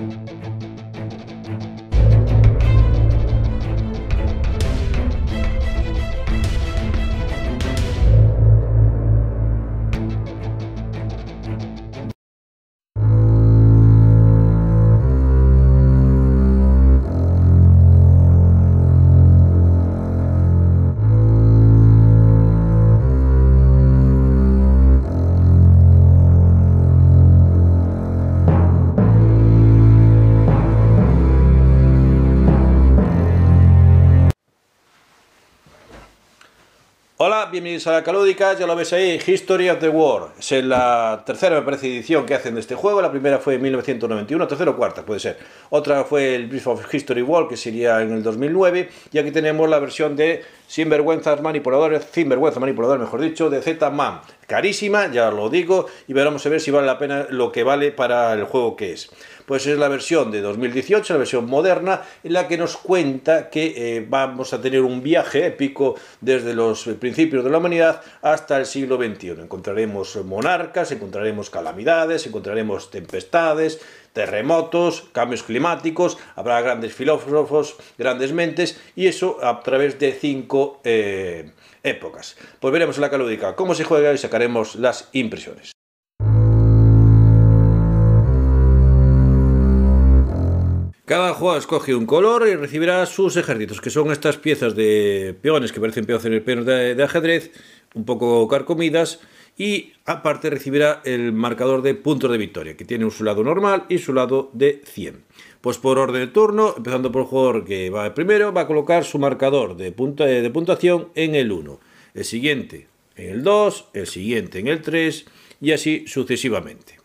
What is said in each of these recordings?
Thank you. bienvenidos a la Calódica, ya lo ves ahí, History of the War. Es la tercera, me parece, edición que hacen de este juego. La primera fue en 1991, tercera o cuarta, puede ser. Otra fue el Brief of History War, que sería en el 2009. Y aquí tenemos la versión de Sinvergüenzas manipuladores, sinvergüenza manipulador, mejor dicho, de Z-Man. Carísima, ya lo digo, y veremos a ver si vale la pena lo que vale para el juego que es. Pues es la versión de 2018, la versión moderna, en la que nos cuenta que eh, vamos a tener un viaje épico desde los principios de la humanidad hasta el siglo XXI. Encontraremos monarcas, encontraremos calamidades, encontraremos tempestades, terremotos, cambios climáticos, habrá grandes filósofos, grandes mentes, y eso a través de cinco eh, épocas. Pues veremos la calúdica cómo se juega y sacaremos las impresiones. Cada jugador escoge un color y recibirá sus ejércitos, que son estas piezas de peones que parecen peones de, de ajedrez, un poco carcomidas, y aparte recibirá el marcador de puntos de victoria, que tiene su lado normal y su lado de 100. Pues por orden de turno, empezando por el jugador que va primero, va a colocar su marcador de, eh, de puntuación en el 1, el siguiente en el 2, el siguiente en el 3 y así sucesivamente.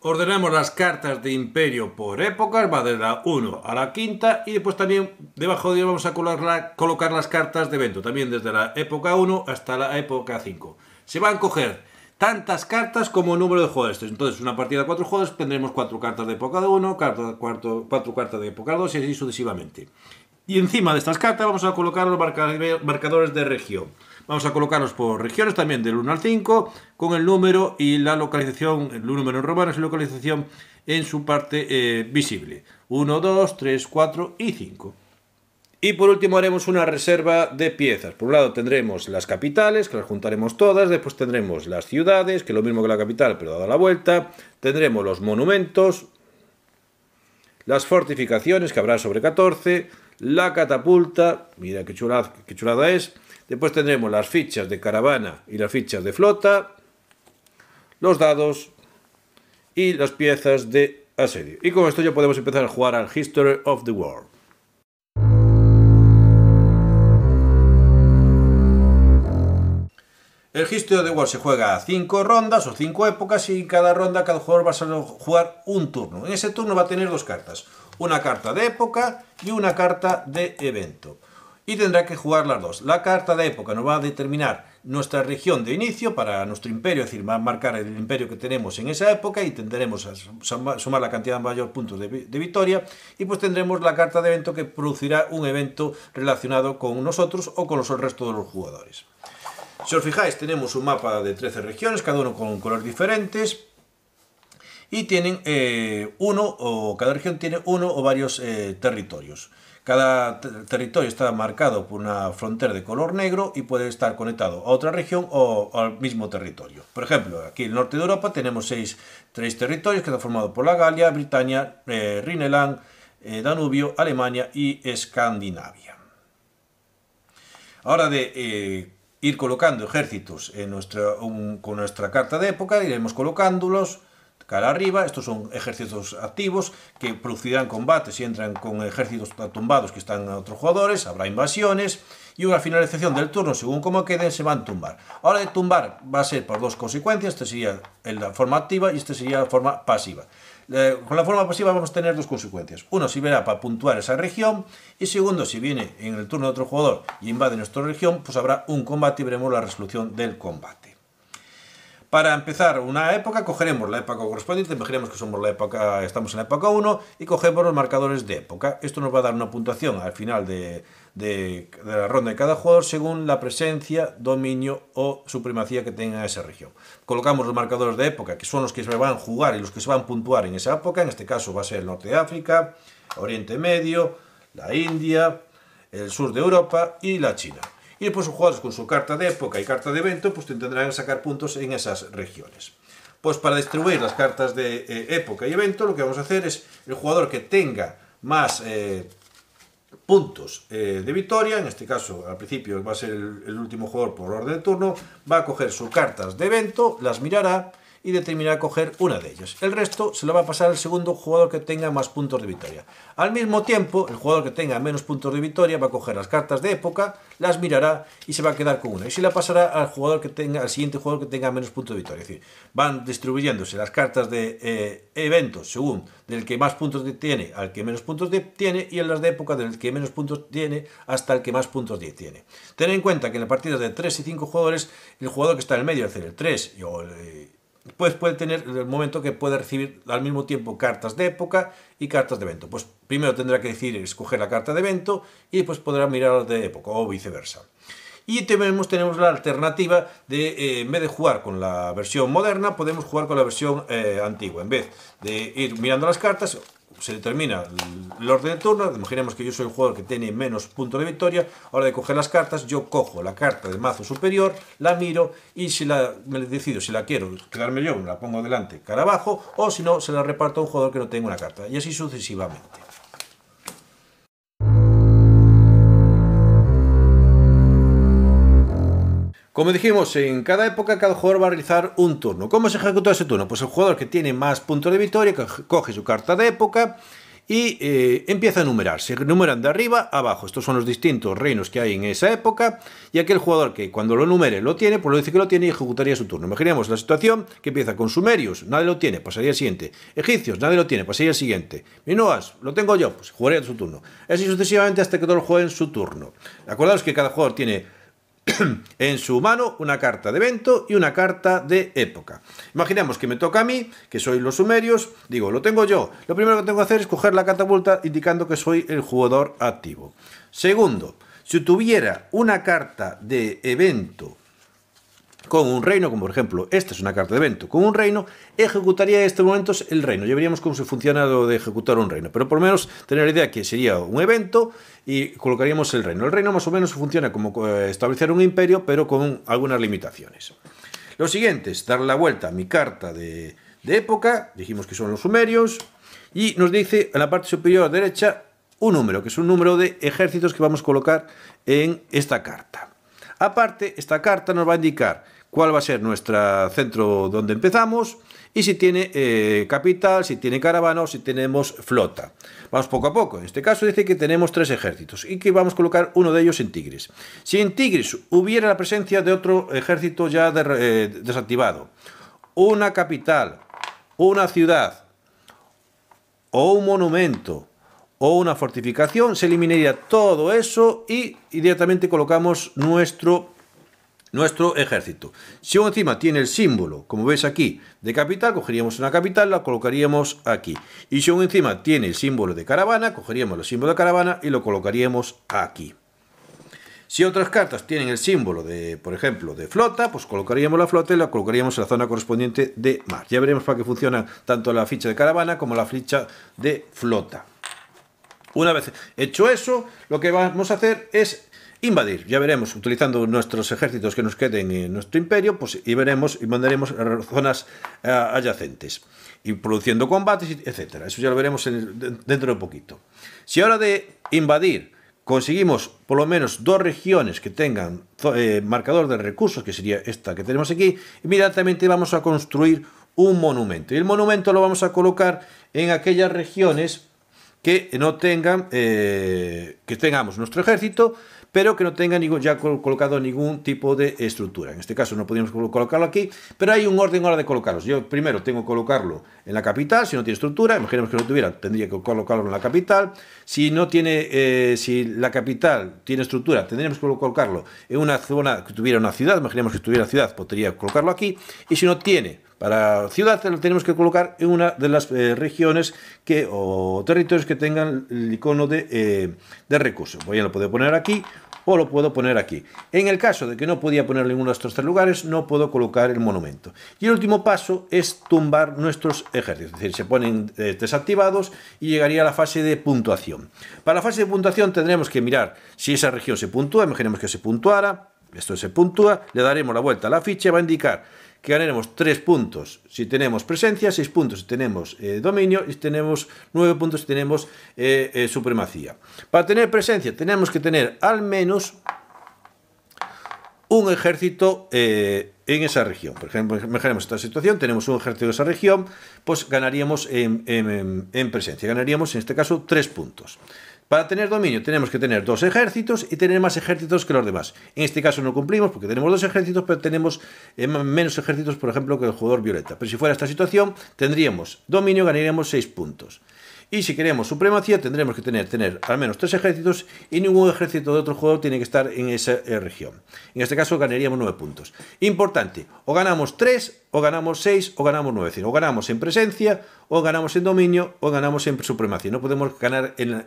Ordenamos las cartas de imperio por épocas, va de la 1 a la quinta y después también debajo de ellos vamos a colocar, colocar las cartas de evento, también desde la época 1 hasta la época 5. Se van a coger tantas cartas como número de jugadores. Entonces, una partida de cuatro jugadores tendremos cuatro cartas de época de uno, cuatro, cartas de época dos y así sucesivamente. Y encima de estas cartas vamos a colocar los marcadores de región. Vamos a colocarlos por regiones también del 1 al 5 con el número y la localización, el número en romanos y la localización en su parte eh, visible. 1, 2, 3, 4 y 5. Y por último haremos una reserva de piezas. Por un lado tendremos las capitales, que las juntaremos todas, después tendremos las ciudades, que es lo mismo que la capital, pero dada la vuelta, tendremos los monumentos, las fortificaciones, que habrá sobre 14, la catapulta, mira qué chulada, qué chulada es, después tendremos las fichas de caravana y las fichas de flota, los dados y las piezas de asedio. Y con esto ya podemos empezar a jugar al History of the World. El History de War se juega a 5 rondas o 5 épocas y en cada ronda cada jugador va a jugar un turno. En ese turno va a tener dos cartas, una carta de época y una carta de evento. Y tendrá que jugar las dos. La carta de época nos va a determinar nuestra región de inicio para nuestro imperio, es decir, va a marcar el imperio que tenemos en esa época y tendremos a sumar la cantidad de mayor puntos de, victoria y pues tendremos la carta de evento que producirá un evento relacionado con nosotros o con los resto de los jugadores. Si os fijáis, tenemos un mapa de 13 regiones, cada uno con colores diferentes, y tienen eh, uno, o cada región tiene uno o varios eh, territorios. Cada territorio está marcado por una frontera de color negro y puede estar conectado a otra región o, al mismo territorio. Por ejemplo, aquí en el norte de Europa tenemos seis, territorios que están formados por la Galia, Britania, eh, Rineland Danubio, Alemania y Escandinavia. Ahora de ir colocando ejércitos en nuestra, con nuestra carta de época, iremos colocándolos cara arriba, estos son ejércitos activos que producirán combates si entran con ejércitos tumbados que están en otros jugadores, habrá invasiones y una finalización del turno según cómo queden se van a tumbar. Ahora de tumbar va a ser por dos consecuencias, esta sería la forma activa y esta sería la forma pasiva. Eh, con la forma pasiva vamos a tener dos consecuencias. Uno, si verá para puntuar esa región. Y segundo, si viene en el turno de otro jugador y invade nuestra región, pues habrá un combate y veremos la resolución del combate. Para empezar una época, cogeremos la época correspondiente, imaginemos que somos la época, estamos en la época 1 y cogemos los marcadores de época. Esto nos va a dar una puntuación al final de, la ronda de cada jugador según la presencia, dominio o supremacía que tenga esa región. Colocamos los marcadores de época, que son los que se van a jugar y los que se van a puntuar en esa época. En este caso va a ser el norte de África, Oriente Medio, la India, el sur de Europa y la China. Y e después los jugadores con su carta de época y e carta de evento, pues tendrán que sacar puntos en esas regiones. Pues para distribuir las cartas de eh, época y evento, lo que vamos a hacer es el jugador que tenga más eh, puntos eh, de victoria, en este caso al principio va a ser el último jugador por orden de turno, va a coger sus cartas de evento, las mirará y determinará coger una de ellas. El resto se lo va a pasar al segundo jugador que tenga más puntos de victoria. Al mismo tiempo, el jugador que tenga menos puntos de victoria va a coger las cartas de época, las mirará y se va a quedar con una. Y se la pasará al jugador que tenga, al siguiente jugador que tenga menos puntos de victoria. Es decir, van distribuyéndose las cartas de eh, eventos según del que más puntos tiene al que menos puntos tiene y en las de época del que menos puntos tiene hasta el que más puntos tiene. Ten en cuenta que en la partida de 3 y 5 jugadores, el jugador que está en el medio, es decir, el 3 y el, pues puede tener el momento que puede recibir al mismo tiempo cartas de época y cartas de evento. Pues primero tendrá que decir escoger la carta de evento y después podrá mirar las de época o viceversa. Y tenemos, tenemos la alternativa de, eh, en vez de jugar con la versión moderna, podemos jugar con la versión eh, antigua. En vez de ir mirando las cartas, se determina el orden de turno, imaginemos que yo soy el jugador que tiene menos puntos de victoria, Hora de coger las cartas, yo cojo la carta del mazo superior, la miro y si la, me decido si la quiero quedarme yo, me la pongo delante cara abajo, o si no, se la reparto a un jugador que no tenga una carta, y así sucesivamente. Como dijimos, en cada época cada jugador va a realizar un turno. ¿Cómo se ejecuta ese turno? Pues el jugador que tiene más puntos de victoria coge su carta de época y eh, empieza a numerar. Se numeran de arriba a abajo. Estos son los distintos reinos que hay en esa época. Y aquel jugador que cuando lo numere lo tiene, pues lo dice que lo tiene y ejecutaría su turno. Imaginemos la situación que empieza con sumerios, nadie lo tiene, pasaría al siguiente. Egipcios, nadie lo tiene, pasaría al siguiente. Minoas, lo tengo yo, pues jugaría su turno. Así sucesivamente hasta que todos jueguen su turno. Acordaos que cada jugador tiene en su mano una carta de evento y una carta de época. Imaginemos que me toca a mí, que soy los sumerios, digo, lo tengo yo. Lo primero que tengo que hacer es coger la catapulta indicando que soy el jugador activo. Segundo, si tuviera una carta de evento con un reino, como por ejemplo, esta es una carta de evento, con un reino, ejecutaría en estos momentos el reino. Ya veríamos cómo se funciona lo de ejecutar un reino, pero por lo menos tener la idea que sería un evento y colocaríamos el reino. El reino más o menos funciona como eh, establecer un imperio, pero con algunas limitaciones. Lo siguiente es darle la vuelta a mi carta de, de época, dijimos que son los sumerios, y nos dice en la parte superior derecha un número, que es un número de ejércitos que vamos a colocar en esta carta. Aparte, esta carta nos va a indicar cuál va a ser nuestro centro donde empezamos y si tiene eh, capital, si tiene caravana o si tenemos flota. Vamos poco a poco. En este caso dice que tenemos tres ejércitos y que vamos a colocar uno de ellos en Tigris. Si en Tigris hubiera la presencia de otro ejército ya eh, desactivado, una capital, una ciudad o un monumento, o una fortificación, se eliminaría todo eso y inmediatamente colocamos nuestro nuestro ejército. Si encima tiene el símbolo, como veis aquí, de capital, cogeríamos una capital, la colocaríamos aquí. Y si encima tiene el símbolo de caravana, cogeríamos el símbolo de caravana y lo colocaríamos aquí. Si otras cartas tienen el símbolo de, por ejemplo, de flota, pues colocaríamos la flota y la colocaríamos en la zona correspondiente de mar. Ya veremos para qué funciona tanto la ficha de caravana como la ficha de flota. Una vez hecho eso, lo que vamos a hacer es invadir. Ya veremos, utilizando nuestros ejércitos que nos queden en nuestro imperio, pues y veremos y mandaremos a zonas eh, adyacentes y produciendo combates, etcétera. Eso ya lo veremos dentro de poquito. Si ahora de invadir conseguimos por lo menos dos regiones que tengan eh, marcador de recursos, que sería esta que tenemos aquí, inmediatamente vamos a construir un monumento. Y el monumento lo vamos a colocar en aquellas regiones que no tengan, eh, que tengamos nuestro ejército pero que no tenga ya colocado ningún tipo de estructura. En este caso no podríamos colocarlo aquí, pero hay un orden ahora de colocarlos. Yo primero tengo que colocarlo en la capital, si no tiene estructura, imaginemos que no tuviera, tendría que colocarlo en la capital. Si no tiene, eh, si la capital tiene estructura, tendríamos que colocarlo en una zona que tuviera una ciudad, imaginemos que tuviera ciudad, podría colocarlo aquí. Y si no tiene para ciudad tenemos que colocar en una de las eh, regiones que, o territorios que tengan el icono de, eh, de recurso. Voy a lo puedo poner aquí o lo puedo poner aquí. En el caso de que no podía poner ninguno de estos tres lugares, no puedo colocar el monumento. Y el último paso es tumbar nuestros ejércitos, es decir, se ponen eh, desactivados y llegaría a la fase de puntuación. Para la fase de puntuación tendremos que mirar si esa región se puntúa, imaginemos que se puntuara, esto se puntúa, le daremos la vuelta a la ficha, va a indicar que ganaremos 3 puntos si tenemos presencia, 6 puntos si tenemos eh, dominio y tenemos 9 puntos si tenemos eh, eh, supremacía. Para tener presencia tenemos que tener al menos un ejército en esa región. Por ejemplo, mejoremos esta situación, tenemos un ejército en esa región, pues ganaríamos en, en presencia, ganaríamos en este caso 3 puntos. Para tener dominio tenemos que tener dos ejércitos y tener más ejércitos que los demás. En este caso no cumplimos porque tenemos dos ejércitos, pero tenemos eh, menos ejércitos, por ejemplo, que el jugador violeta. Pero si fuera esta situación, tendríamos dominio, ganaríamos 6 puntos. Y si queremos supremacía, tendremos que tener, tener al menos tres ejércitos y ningún ejército de otro juego tiene que estar en esa eh, región. En este caso ganaríamos nueve puntos. Importante, o ganamos tres, o ganamos seis, o ganamos nueve. o ganamos en presencia, o ganamos en dominio, o ganamos en supremacía. No podemos ganar en,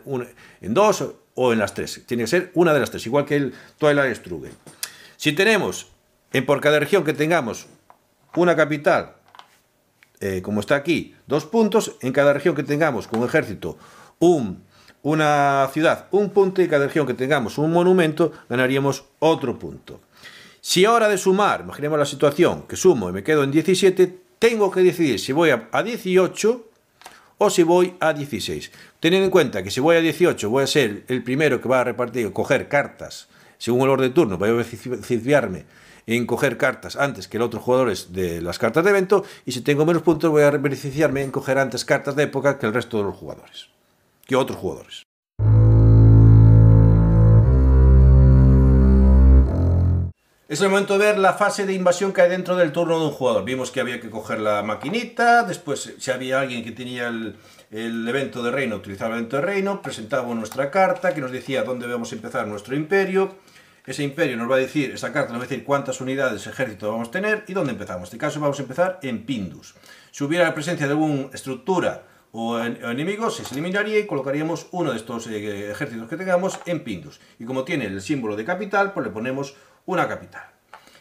dos o en las tres. Tiene que ser una de las tres, igual que el Twilight Struggle. Si tenemos, en por cada región que tengamos, una capital eh, como está aquí, dos puntos en cada región que tengamos con ejército, un, una ciudad, un punto y cada región que tengamos un monumento, ganaríamos otro punto. Si ahora de sumar, imaginemos la situación, que sumo y me quedo en 17, tengo que decidir si voy a, 18 o si voy a 16. Teniendo en cuenta que si voy a 18 voy a ser el primero que va a repartir, coger cartas según el orden de turno, voy a decidirme en coger cartas antes que el otro jugador de las cartas de evento y si tengo menos puntos voy a beneficiarme en coger antes cartas de época que el resto de los jugadores, que otros jugadores. Es el momento de ver la fase de invasión que hay dentro del turno de un jugador. Vimos que había que coger la maquinita, después eh, si había alguien que tenía el, el evento de reino, utilizaba el evento de reino, presentaba nuestra carta que nos decía dónde debemos empezar nuestro imperio, ese imperio nos va a decir, esa carta nos va a decir cuántas unidades de ejército vamos a tener y dónde empezamos. En este caso vamos a empezar en Pindus. Si hubiera la presencia de alguna estructura o, enemigo, se eliminaría y colocaríamos uno de estos eh, ejércitos que tengamos en Pindus. Y como tiene el símbolo de capital, pues le ponemos una capital.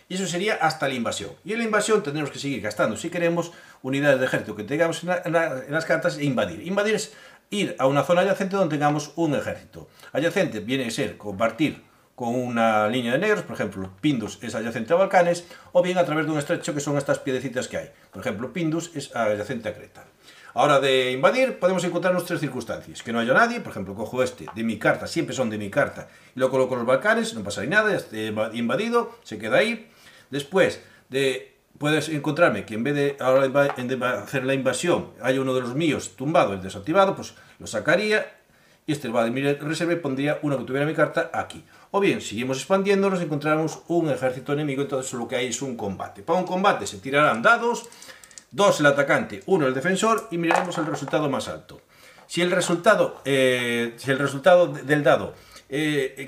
Y eso sería hasta la invasión. Y en la invasión tendremos que seguir gastando, si queremos, unidades de ejército que tengamos en, en las cartas e invadir. Invadir es ir a una zona adyacente donde tengamos un ejército. Adyacente viene a ser compartir con una línea de negros, por ejemplo, Pindus es adyacente a Balcanes, o bien a través de un estrecho que son estas piedecitas que hay. Por ejemplo, Pindus es adyacente a Creta. Ahora de invadir podemos encontrarnos tres circunstancias. Que no haya nadie, por ejemplo, cojo este, de mi carta, siempre son de mi carta, y lo coloco en los Balcanes, no pasa nada, invadido, se queda ahí. Después, puedes encontrarme que en vez de hacer la invasión hay uno de los míos tumbado, el desactivado, pues lo sacaría y este el reserva Reserve pondría una que tuviera mi carta aquí. O bien, seguimos expandiendo, nos encontramos un ejército enemigo, entonces lo que hay es un combate. Para un combate se tirarán dados, dos el atacante, uno el defensor, y miraremos el resultado más alto. Si el resultado, eh, si el resultado del dado eh,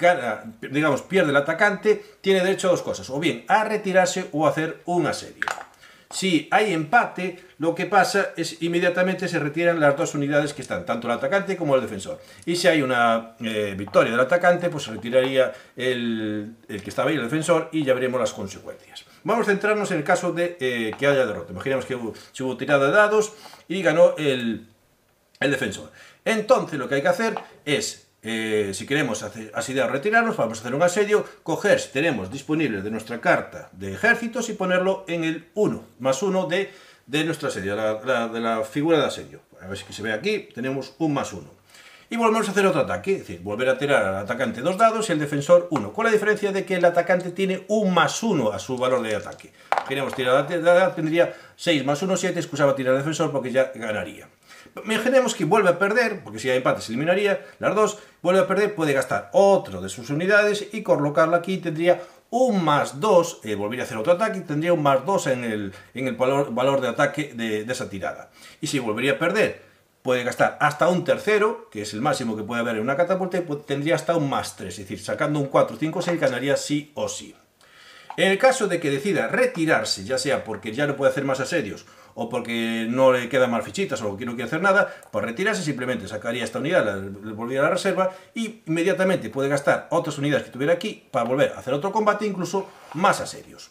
digamos, pierde el atacante, tiene derecho a dos cosas, o bien a retirarse o a hacer un asedio. Si hay empate, lo que pasa es inmediatamente se retiran las dos unidades que están, tanto el atacante como el defensor. Y si hay una eh, victoria del atacante, pues se retiraría el, que estaba ahí, el defensor, y ya veremos las consecuencias. Vamos a centrarnos en el caso de eh, que haya derrota. Imaginemos que hubo, hubo tirada de dados y ganó el defensor. Entonces lo que hay que hacer es eh, si queremos hacer, asediar o retirarnos, vamos a hacer un asedio, coger si tenemos disponible de nuestra carta de ejércitos y ponerlo en el 1, más 1 de, de nuestro de la figura de asedio. A ver si se ve aquí, tenemos un más 1. Y volvemos a hacer otro ataque, es decir, volver a tirar al atacante dos dados y al defensor uno. con la diferencia de que el atacante tiene un más uno a su valor de ataque. Queremos tirar la tendría 6 más 1, 7, excusaba tirar al defensor porque ya ganaría. Imaginemos que vuelve a perder, porque si hay empate se eliminaría las dos, vuelve a perder, puede gastar otro de sus unidades y colocarlo aquí tendría un más 2, eh, volvería a hacer otro ataque y tendría un más 2 en el, en el valor, de ataque de, esa tirada. Y si volvería a perder, puede gastar hasta un tercero, que es el máximo que puede haber en una catapulta, y tendría hasta un más 3, es decir, sacando un 4, 5, 6, ganaría sí o sí. En el caso de que decida retirarse, ya sea porque ya no puede hacer más asedios o porque no le quedan más fichitas o que no quiere hacer nada, pues retirarse simplemente sacaría esta unidad, la, volvía a la reserva y inmediatamente puede gastar otras unidades que tuviera aquí para volver a hacer otro combate, incluso más asedios.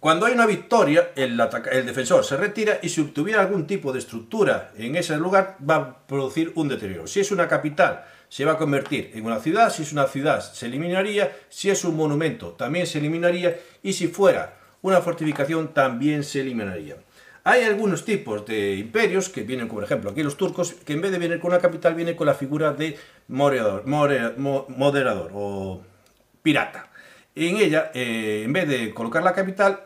Cuando hay una victoria, el, el, defensor se retira y si obtuviera algún tipo de estructura en ese lugar va a producir un deterioro. Si es una capital se va a convertir en una ciudad, si es una ciudad se eliminaría, si es un monumento también se eliminaría y si fuera una fortificación también se eliminaría. Hay algunos tipos de imperios que vienen, por ejemplo, aquí los turcos, que en vez de venir con una capital, vienen con la figura de moderador, o pirata. En ella, eh, en vez de colocar la capital,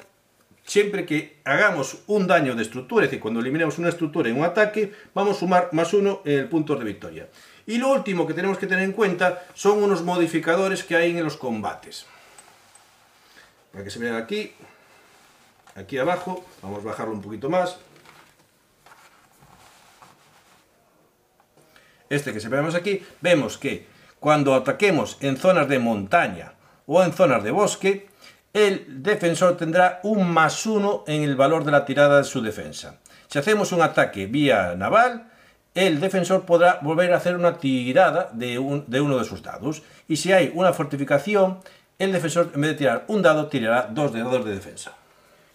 siempre que hagamos un daño de estructura, es decir, cuando eliminamos una estructura en un ataque, vamos a sumar más uno en el punto de victoria. Y lo último que tenemos que tener en cuenta son unos modificadores que hay en los combates. Para que se vean aquí, aquí abajo, vamos a bajarlo un poquito más. Este que se veamos aquí, vemos que cuando ataquemos en zonas de montaña o en zonas de bosque, el defensor tendrá un más uno en el valor de la tirada de su defensa. Si hacemos un ataque vía naval, el defensor podrá volver a hacer una tirada de, uno de sus dados. Y si hay una fortificación, el defensor, en vez de tirar un dado, tirará dos dedos dados de defensa.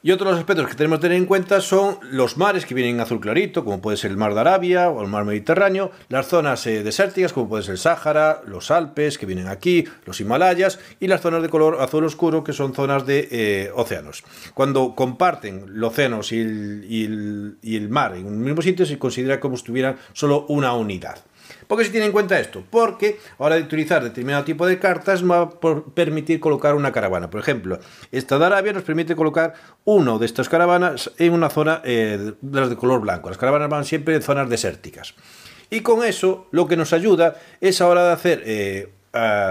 Y otros aspectos que tenemos que tener en cuenta son los mares que vienen azul clarito, como puede ser el mar de Arabia o el mar Mediterráneo, las zonas eh, desérticas, como puede ser el Sáhara, los Alpes que vienen aquí, los Himalayas, y las zonas de color azul oscuro, que son zonas de eh, océanos. Cuando comparten los océanos y el, mar en un mismo sitio, se considera como si solo una unidad. ¿Por qué se tiene en cuenta esto? Porque a hora de utilizar determinado tipo de cartas va a permitir colocar una caravana. Por ejemplo, esta de Arabia nos permite colocar una de estas caravanas en una zona eh, de color blanco. Las caravanas van siempre en zonas desérticas. Y con eso lo que nos ayuda es hora de hacer eh,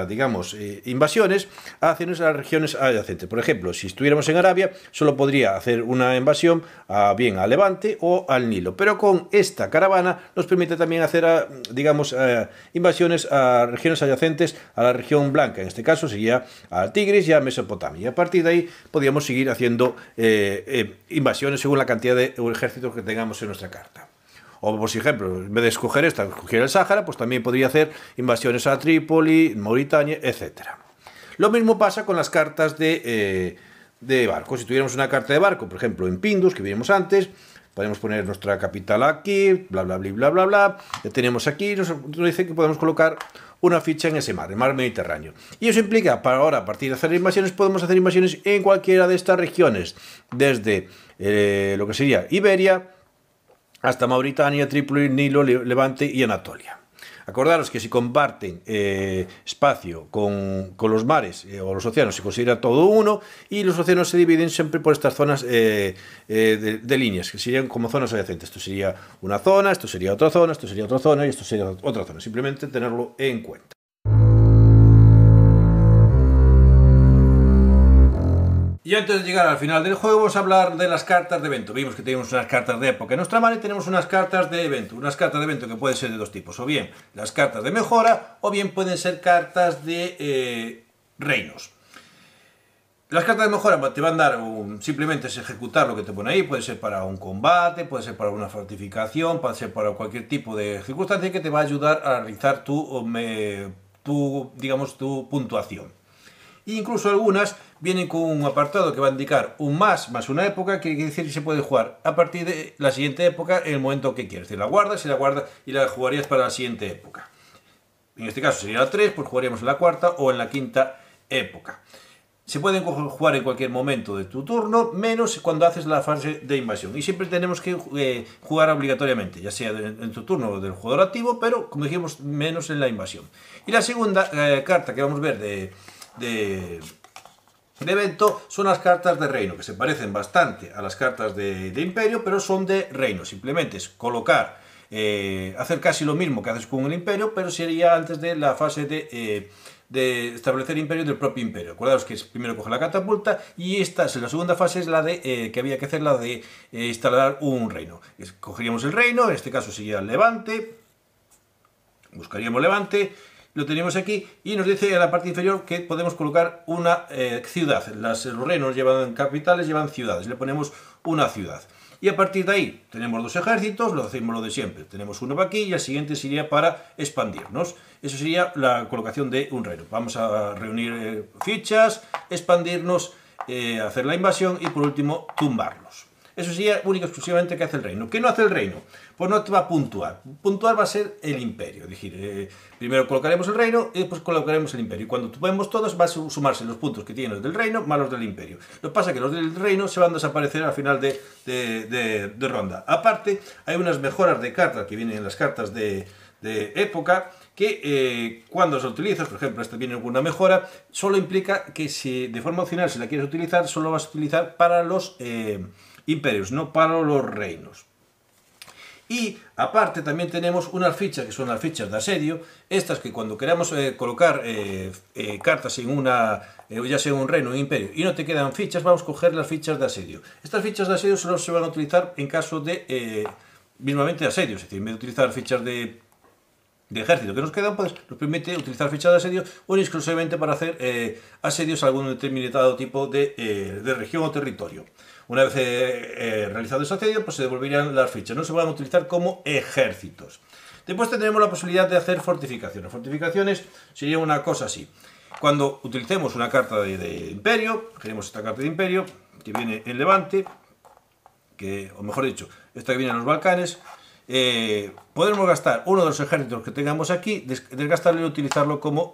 digamos, eh, invasiones a regiones adyacentes. Por ejemplo, si estuviéramos en Arabia, solo podría hacer una invasión a, bien a Levante o al Nilo. Pero con esta caravana nos permite también hacer, digamos, eh, invasiones a regiones adyacentes a la región blanca. En este caso sería a Tigris y a Mesopotamia. a partir de ahí podríamos seguir haciendo eh, invasiones según la cantidad de ejércitos que tengamos en nuestra carta. O, por ejemplo, en vez de escoger esta, escoger el Sáhara, pues también podría hacer invasiones a Trípoli, Mauritania, etc. Lo mismo pasa con las cartas eh, de, barco. Si tuviéramos una carta de barco, por ejemplo, en Pindus, que vimos antes, podemos poner nuestra capital aquí, bla, bla, bla, bla, bla, bla. Ya tenemos aquí, nos, dice que podemos colocar una ficha en ese mar, el mar Mediterráneo. Y eso implica, para ahora, a partir de hacer invasiones, podemos hacer invasiones en cualquiera de estas regiones, desde eh, lo que sería Iberia, hasta Mauritania, Trípoli, Nilo, Levante y Anatolia. Acordaros que si comparten eh, espacio con, los mares eh, o los océanos se considera todo uno y los océanos se dividen siempre por estas zonas eh, de, líneas, que serían como zonas adyacentes. Esto sería una zona, esto sería otra zona, esto sería otra zona y esto sería otra zona. Simplemente tenerlo en cuenta. Y antes de llegar al final del juego, vamos a hablar de las cartas de evento. Vimos que tenemos unas cartas de época en nuestra mano y tenemos unas cartas de evento. Unas cartas de evento que pueden ser de dos tipos, o bien las cartas de mejora, o bien pueden ser cartas de eh, reinos. Las cartas de mejora te van a dar simplemente es ejecutar lo que te pone ahí, puede ser para un combate, puede ser para una fortificación, puede ser para cualquier tipo de circunstancia que te va a ayudar a realizar tu eh, digamos, tu puntuación. E incluso algunas vienen con un apartado que va a indicar un más más una época, que quiere decir que se puede jugar a partir de la siguiente época en el momento que quieras. Es la guardas y la guardas y la jugarías para la siguiente época. En este caso sería la 3, pues jugaríamos en la cuarta o en la quinta época. Se pueden jugar en cualquier momento de tu turno, menos cuando haces la fase de invasión. Y siempre tenemos que eh, jugar obligatoriamente, ya sea en tu turno del jugador activo, pero como dijimos, menos en la invasión. Y la segunda eh, carta que vamos a ver de, de, evento son las cartas de reino, que se parecen bastante a las cartas de, imperio, pero son de reino. Simplemente es colocar, eh, hacer casi lo mismo que haces con el imperio, pero sería antes de la fase de, eh, establecer imperio del propio imperio. Acordaos que primero coge la catapulta y esta la segunda fase, es la de eh, que había que hacer la de instalar un reino. Cogeríamos el reino, en este caso sería el levante, buscaríamos levante, lo tenemos aquí y nos dice en la parte inferior que podemos colocar una eh, ciudad. Las, eh, los reinos llevan capitales, llevan ciudades. Le ponemos una ciudad. Y a partir de ahí tenemos dos ejércitos, lo hacemos lo de siempre. Tenemos uno para aquí y el siguiente sería para expandirnos. Eso sería la colocación de un reino. Vamos a reunir eh, fichas, expandirnos, hacer la invasión y por último tumbarlos. Eso sería único exclusivamente que hace el reino. ¿Qué no hace el reino? pues no te va a puntuar. Puntuar va a ser el imperio. Es eh, primero colocaremos el reino y después colocaremos el imperio. Y cuando tuvemos todos, va a sumarse los puntos que tienen los del reino más los del imperio. Lo que pasa es que los del reino se van a desaparecer al final de, ronda. Aparte, hay unas mejoras de cartas que vienen en las cartas de, época que eh, cuando se utilizas, por ejemplo, esta viene alguna mejora, solo implica que si de forma opcional si la quieres utilizar, solo vas a utilizar para los eh, imperios, no para los reinos. Y aparte también tenemos unas fichas que son las fichas de asedio, estas que cuando queramos eh, colocar eh, eh, cartas en una, ya sea un reino, un imperio, y no te quedan fichas, vamos a coger las fichas de asedio. Estas fichas de asedio solo se van a utilizar en caso de, mismamente asedio, es decir, en vez de utilizar fichas de, ejército que nos quedan, pues nos permite utilizar fichas de asedio o exclusivamente para hacer asedios a algún determinado tipo de región o territorio. Una vez eh, eh, realizado el asedio, pues se devolverían las fichas, no se van a utilizar como ejércitos. Después tendremos la posibilidad de hacer fortificaciones. Fortificaciones sería una cosa así. Cuando utilicemos una carta de, imperio, tenemos esta carta de imperio, que viene en Levante, que, o mejor dicho, esta que viene en los Balcanes, eh, podemos gastar uno de los ejércitos que tengamos aquí, desgastarlo y utilizarlo como,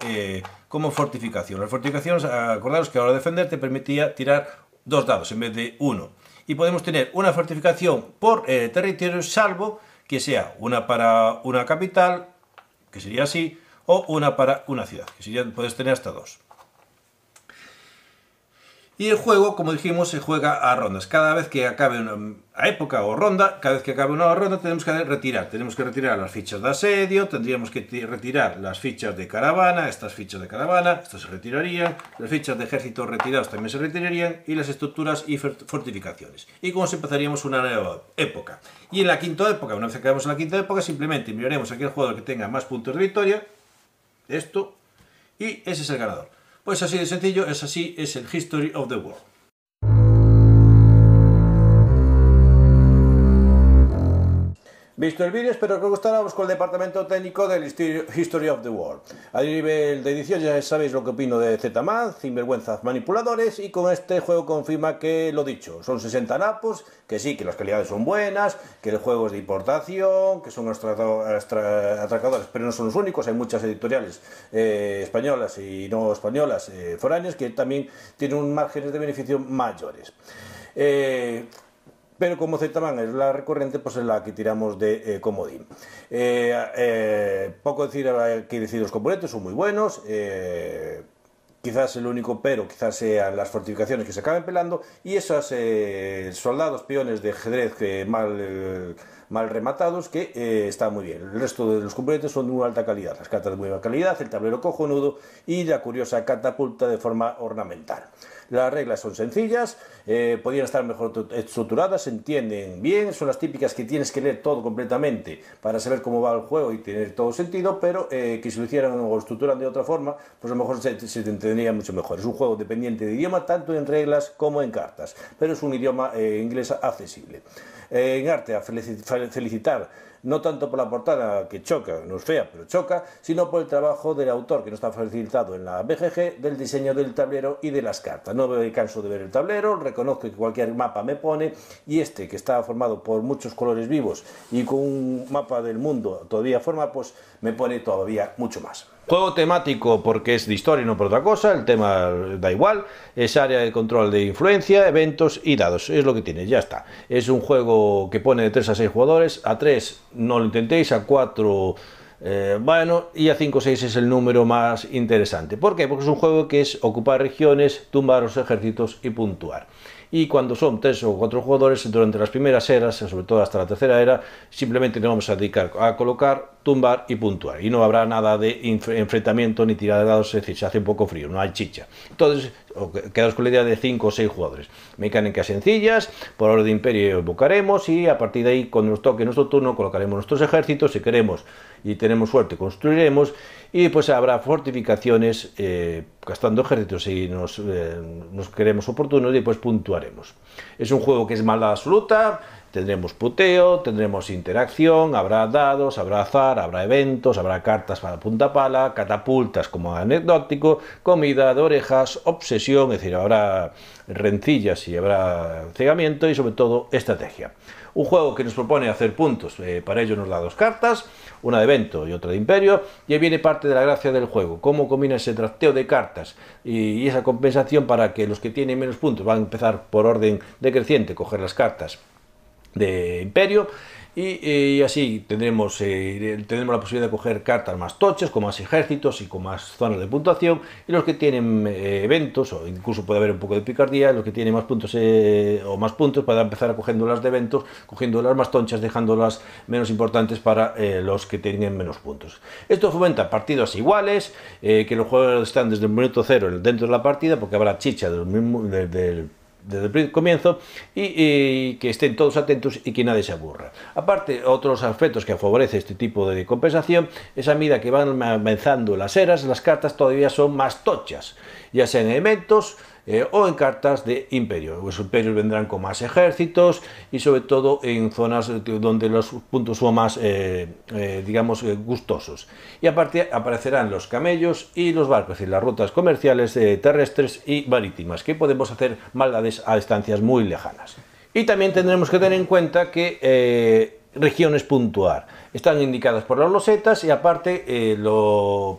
como fortificación. Las fortificaciones, ah, acordaros que ahora defender te permitía tirar dos dados en vez de uno. Y podemos tener una fortificación por eh, territorio, salvo que sea una para una capital, que sería así, o una para una ciudad, que ya puedes tener hasta dos. Y el juego, como dijimos, se juega a rondas. Cada vez que acabe una época o ronda, cada vez que acabe una ronda tenemos que retirar. Tenemos que retirar las fichas de asedio, tendríamos que retirar las fichas de caravana, estas fichas de caravana, estas se retirarían, las fichas de ejército retirados también se retirarían, y las estructuras y fortificaciones. Y como si empezaríamos una nueva época. Y en la quinta época, una vez que acabemos en la quinta época, simplemente miraremos a aquel jugador que tenga más puntos de victoria, esto, y ese es el ganador. Pues así de sencillo, es así, es el History of the World. Visto el vídeo, espero que os gustara. con el departamento técnico del History of the World. A nivel de edición, ya sabéis lo que opino de Z-Man, sinvergüenzas manipuladores. Y con este juego confirma que lo dicho, son 60 napos, que sí, que las calidades son buenas, que el juego es de importación, que son atracadores, pero no son los únicos. Hay muchas editoriales eh, españolas y no españolas eh, foráneas que también tienen márgenes de beneficio mayores. Eh, pero como Zetaban es la recurrente, pues es la que tiramos de eh, comodín. Eh, eh, poco decir que decir los componentes, son muy buenos quizás el único pero, quizás sean las fortificaciones que se acaben pelando y esos soldados peones de ajedrez que mal mal rematados, que eh, está muy bien. El resto de los componentes son de una alta calidad, las cartas de muy buena calidad, el tablero cojonudo y la curiosa catapulta de forma ornamental. Las reglas son sencillas, eh, podrían estar mejor estructuradas, se entienden bien, son las típicas que tienes que leer todo completamente para saber cómo va el juego y tener todo sentido, pero eh, que si lo hicieran o estructuran de otra forma, pues a lo mejor se, entendería mucho mejor. Es un juego dependiente de idioma, tanto en reglas como en cartas, pero es un idioma inglés accesible. Eh, en arte, a felicitar no tanto por la portada que choca, no es fea, pero choca, sino por el trabajo del autor que no está facilitado en la BGG del diseño del tablero y de las cartas. No me canso de ver el tablero, reconozco que cualquier mapa me pone y este que está formado por muchos colores vivos y con un mapa del mundo todavía forma, pues me pone todavía mucho más. Juego temático porque es de historia y no por otra cosa, el tema da igual, es área de control de influencia, eventos y dados, es lo que tiene, ya está. Es un juego que pone de 3 a 6 jugadores, a 3 no lo intentéis, a 4, eh, bueno, y a 5 6 es el número más interesante. ¿Por qué? Porque es un juego que es ocupar regiones, tumbar los ejércitos y puntuar. Y cuando son tres o cuatro jugadores, durante las primeras eras, sobre todo hasta la tercera era, simplemente nos vamos a dedicar a colocar, tumbar y puntuar. Y no habrá nada de enfrentamiento ni tirar de dados, es decir, se hace un poco frío, no hay chicha. Entonces, o con la idea de 5 o 6 jugadores. Mecánicas e sencillas, por orden de imperio evocaremos y e a partir de ahí, cuando nos toque nuestro turno, colocaremos nuestros ejércitos si queremos y e tenemos suerte, construiremos y pues habrá fortificaciones eh, gastando ejércitos si eh, nos, queremos oportunos y pues puntuaremos. Es un juego que es mala absoluta, Tendremos puteo, tendremos interacción, habrá dados, habrá azar, habrá eventos, habrá cartas para punta pala, catapultas como anecdótico, comida de orejas, obsesión, es decir, habrá rencillas y habrá cegamiento y sobre todo estrategia. Un juego que nos propone hacer puntos, eh, para ello nos da dos cartas, una de evento y otra de imperio, y ahí viene parte de la gracia del juego, cómo combina ese trasteo de cartas y, y esa compensación para que los que tienen menos puntos van a empezar por orden decreciente, coger las cartas de Imperio. Y, eh, así eh, tendremos, la posibilidad de coger cartas más tochas, con más ejércitos y con más zonas de puntuación. Y los que tienen eh, eventos, o incluso puede haber un poco de picardía, los que tienen más puntos o más puntos para empezar cogiendo las de eventos, cogiendo las más tonchas, dejándolas menos importantes para los que tienen menos puntos. Esto fomenta partidos iguales, que los jugadores están desde el minuto cero dentro de la partida, porque habrá chicha del mismo, desde el comienzo y, que estén todos atentos y que nadie se aburra. Aparte, otros aspectos que favorece este tipo de compensación es a medida que van avanzando las eras, las cartas todavía son más tochas, ya sean elementos, eh, o en cartas de imperio. Los imperios vendrán con más ejércitos y sobre todo en zonas donde los puntos son más, eh, eh, digamos, gustosos. Y aparte aparecerán los camellos y los barcos y las rutas comerciales terrestres y marítimas, que podemos hacer maldades a distancias muy lejanas. Y también tendremos que tener en cuenta que regiones puntuar. Están indicadas por las losetas y aparte, eh,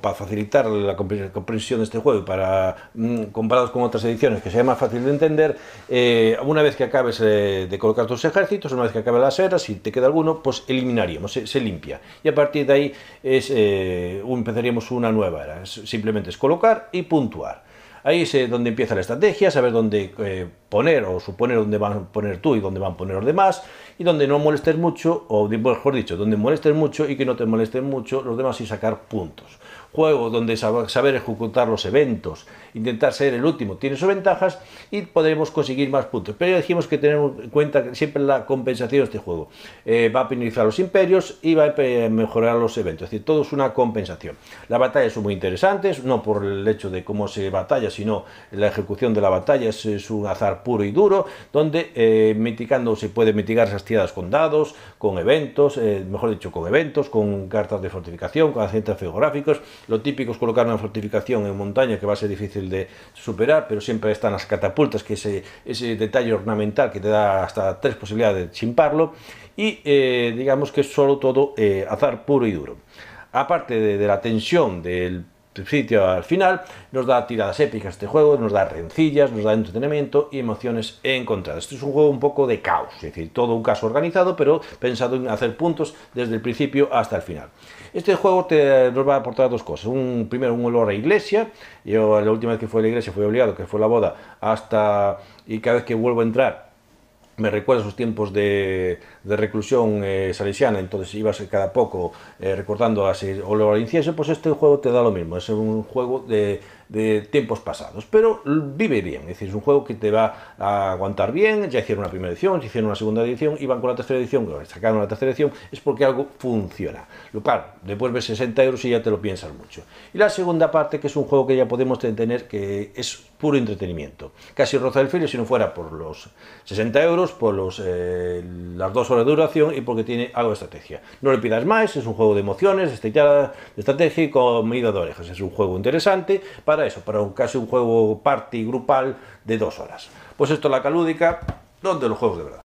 para facilitar la comprensión de este juego para, mm, comparados con otras ediciones, que sea más fácil de entender, eh, una vez que acabes eh, de colocar tus ejércitos, una vez que acabe las eras, si te queda alguno, pues eliminaríamos, se, limpia. Y a partir de ahí empezaríamos una nueva era. simplemente es colocar y puntuar. Ahí es eh, donde empieza la estrategia, saber dónde eh, poner o suponer dónde van a poner tú y dónde van a poner los demás, y donde no molestes mucho, o mejor dicho, donde molestes mucho y que no te molesten mucho los demás y sacar puntos. Juego donde saber ejecutar los eventos, intentar ser el último, tiene sus ventajas y podremos conseguir más puntos. Pero ya dijimos que tenemos en cuenta siempre la compensación de este juego. Eh, va a penalizar los imperios y va a mejorar los eventos, es decir, todo es una compensación. Las batallas son muy interesantes, no por el hecho de cómo se batalla, sino la ejecución de la batalla es, un azar puro y duro, donde eh, mitigando se puede mitigar esas tiradas con dados, con eventos, eh, mejor dicho, con eventos, con cartas de fortificación, con acentos geográficos, lo típico es colocar una fortificación en montaña que va a ser difícil de superar, pero siempre están las catapultas, que ese, ese detalle ornamental que te da hasta tres posibilidades de chimparlo. Y eh, digamos que es solo todo eh, azar puro y duro. Aparte de, de la tensión del sitio al final, nos da tiradas épicas este juego, nos da rencillas, nos da entretenimiento y emociones encontradas. Este es un juego un poco de caos, es decir, todo un caso organizado, pero pensado en hacer puntos desde el principio hasta el final. Este juego te, nos va a aportar dos cosas. Un, primero, un olor a iglesia. Yo la última vez que fui a la iglesia fui obligado, que fue la boda, hasta... y cada vez que vuelvo a entrar me recuerda sus tiempos de, de reclusión eh, salesiana, entonces ibas cada poco eh, recordando a o lo pues este juego te da lo mismo, es un juego de de tiempos pasados, pero vive bien, es decir, es un juego que te va a aguantar bien, ya hicieron una primera edición, ya hicieron una segunda edición, iban con la tercera edición, sacaron la tercera edición, es porque algo funciona. Lo cual, después ves 60 euros y ya te lo piensas mucho. Y la segunda parte, que es un juego que ya podemos tener, que es puro entretenimiento. Casi roza el filo si no fuera por los 60 euros, por los, eh, las dos horas de duración y porque tiene algo de estrategia. No le pidas más, es un juego de emociones, de estrategia y comida de orejas. Es un juego interesante para eso, para un, casi un juego party grupal de dos horas. Pues esto la calúdica, donde los juegos de verdad.